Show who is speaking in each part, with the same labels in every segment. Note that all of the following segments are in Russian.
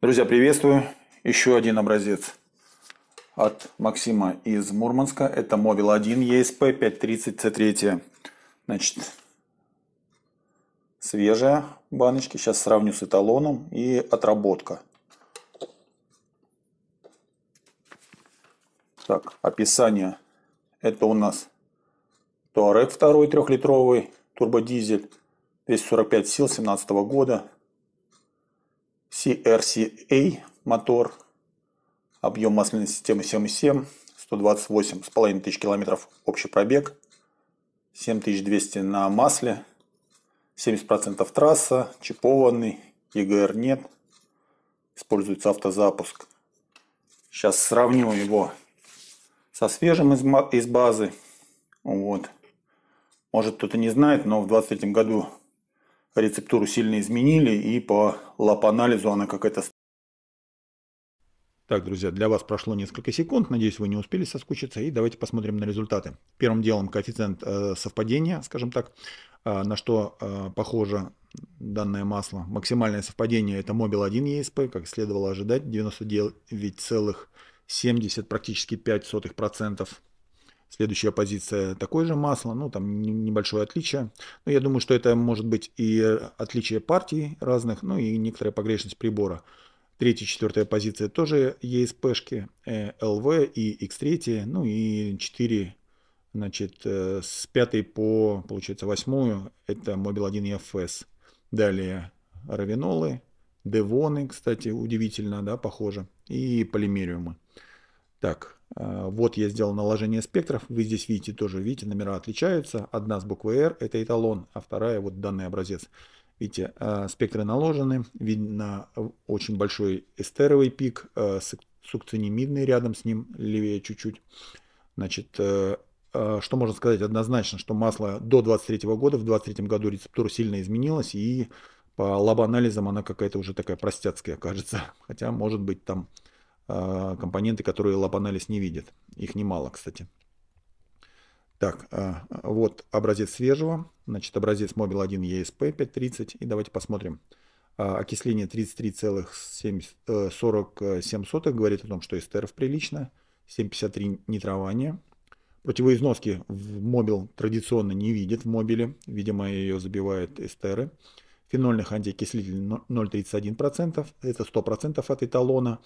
Speaker 1: Друзья, приветствую. Еще один образец от Максима из Мурманска. Это Мобил 1 ESP 530 C3. Значит, свежая баночки. Сейчас сравню с эталоном и отработка. Так, описание. Это у нас Туарек 2 трехлитровый турбодизель 245 сил 17 года. CRCA мотор, объем масляной системы 7,7, 128,5 тысяч километров общий пробег, 7200 на масле, 70% трасса, чипованный, EGR нет, используется автозапуск. Сейчас сравню его со свежим из, из базы. Вот. Может кто-то не знает, но в 2023 году рецептуру сильно изменили, и по лапанализу она какая-то... Так, друзья, для вас прошло несколько секунд, надеюсь, вы не успели соскучиться, и давайте посмотрим на результаты. Первым делом коэффициент э, совпадения, скажем так, э, на что э, похоже данное масло. Максимальное совпадение это Mobil 1 ESP, как следовало ожидать, 99,7, практически сотых процентов Следующая позиция такое же масло, ну там небольшое отличие. Но ну, я думаю, что это может быть и отличие партий разных, ну и некоторая погрешность прибора. Третья, четвертая позиция тоже ESP-шки, LV э, и X3, ну и 4, значит, э, с пятой по, получается, восьмую, это Mobil 1 и FS. Далее равинолы, девоны, кстати, удивительно, да, похоже, и полимериумы. Так, Э, вот я сделал наложение спектров. Вы здесь видите тоже, видите, номера отличаются. Одна с буквой R – это эталон, а вторая – вот данный образец. Видите, э, спектры наложены. Видно очень большой эстеровый пик, э, сукцинимидный рядом с ним, левее чуть-чуть. Значит, что можно сказать однозначно, что масло до 23 года, в 23 году рецептура сильно изменилась, и по лаб-анализам она какая-то уже такая простяцкая кажется. Хотя, может быть, там а, компоненты, которые лаб не видит. Их немало, кстати. Так, а, вот образец свежего. Значит, образец Mobil 1 ESP 530. И давайте посмотрим. А, окисление 33,47 э, говорит о том, что эстеров прилично. 7,53 нитрования. Противоизноски в мобил традиционно не видит в мобиле. Видимо, ее забивают эстеры. Фенольных антиокислителей 0,31%. Это 100% от эталона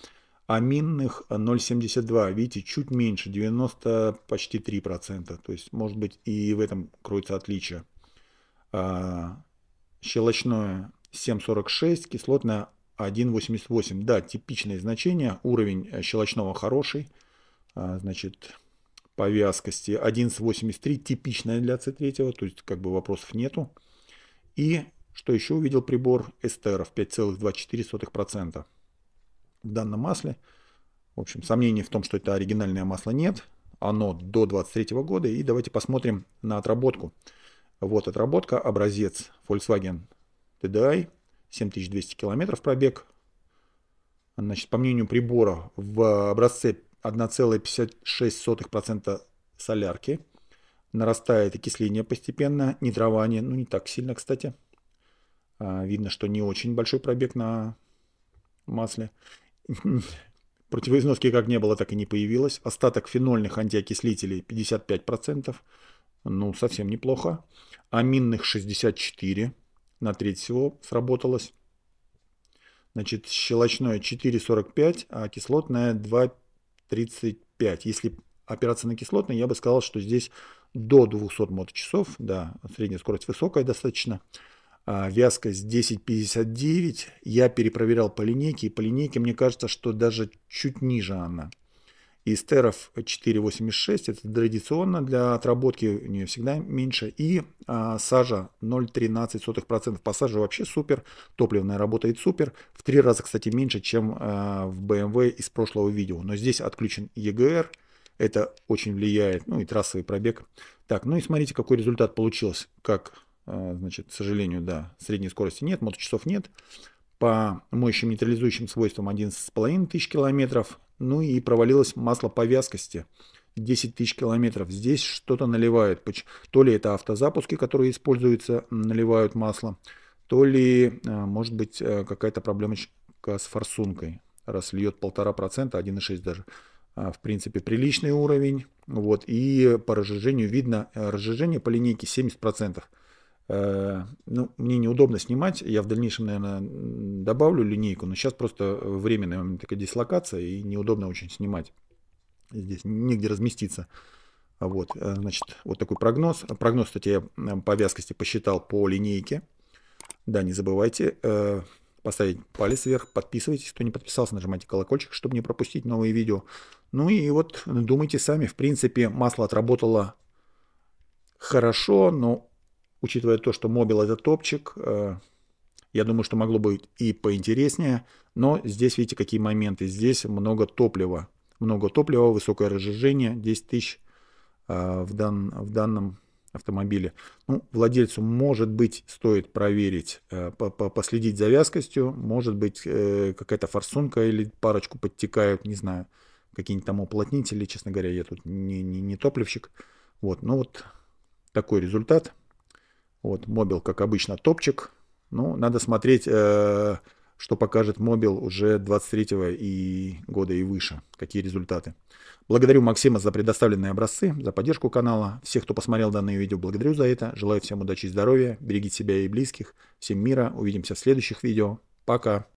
Speaker 1: а минных 0,72. Видите, чуть меньше, 90, почти 3%. То есть, может быть, и в этом кроется отличие. А, щелочное 7,46, кислотное 1,88. Да, типичные значения. Уровень э, щелочного хороший. А, значит, по вязкости 1,83 типичное для C3, то есть как бы вопросов нету. И что еще увидел прибор? Эстеров 5,24% в данном масле. В общем, сомнений в том, что это оригинальное масло нет. Оно до 23 года. И давайте посмотрим на отработку. Вот отработка, образец Volkswagen TDI, 7200 километров пробег. Значит, по мнению прибора, в образце 1,56% солярки. Нарастает окисление постепенно, нитрование, ну не так сильно, кстати. А, видно, что не очень большой пробег на масле. Противоизноски как не было, так и не появилось. Остаток фенольных антиокислителей 55%. Ну, совсем неплохо. Аминных 64. На треть всего сработалось. Значит, щелочное 4,45, а кислотное 2,35. Если опираться на кислотное, я бы сказал, что здесь до 200 моточасов, да, средняя скорость высокая достаточно. А, вязкость 10.59. Я перепроверял по линейке, и по линейке мне кажется, что даже чуть ниже она. И 4.86, это традиционно для отработки, у нее всегда меньше. И а, сажа 0,13%. По саже вообще супер, топливная работает супер. В три раза, кстати, меньше, чем а, в BMW эм из прошлого видео. Но здесь отключен EGR, это очень влияет, ну и трассовый пробег. Так, ну и смотрите, какой результат получился, как а, значит, к сожалению, да, средней скорости нет, моточасов нет. По моющим нейтрализующим свойствам 11,5 тысяч километров. Ну и провалилось масло по вязкости 10 тысяч километров. Здесь что-то наливает, То ли это автозапуски, которые используются, наливают масло, то ли, а, может быть, э, какая-то проблемочка с форсункой. Раз льет 1,5%, 1,6 даже а, в принципе, приличный уровень. Вот, и по разжижению видно, э, разжижение по линейке 70%. Э, ну, мне неудобно снимать, я в дальнейшем, наверное, добавлю линейку, но сейчас просто временная такая дислокация и неудобно очень снимать. Здесь негде разместиться. Вот, э, значит, вот такой прогноз. Прогноз, кстати, я по вязкости посчитал по линейке. Да, не забывайте э, поставить палец вверх, подписывайтесь, кто не подписался, нажимайте колокольчик, чтобы не пропустить новые видео. Ну и вот думайте сами, в принципе, масло отработало хорошо, но учитывая то, что мобил это топчик, э, я думаю, что могло быть и поинтереснее, но здесь видите какие моменты, здесь много топлива, много топлива, высокое разжижение, 10 тысяч э, в, дан, в данном автомобиле. Ну, владельцу, может быть, стоит проверить, э, последить за вязкостью, может быть, какая-то форсунка или парочку подтекают, не знаю, какие-нибудь там уплотнители, честно говоря, я тут не, не, не топливщик. Вот, ну вот такой результат – вот, мобил, как обычно, топчик. Ну, надо смотреть, э, что покажет мобил уже 23 и года и выше, какие результаты. Благодарю Максима за предоставленные образцы, за поддержку канала. Всех, кто посмотрел данное видео, благодарю за это. Желаю всем удачи и здоровья. Берегите себя и близких. Всем мира. Увидимся в следующих видео. Пока.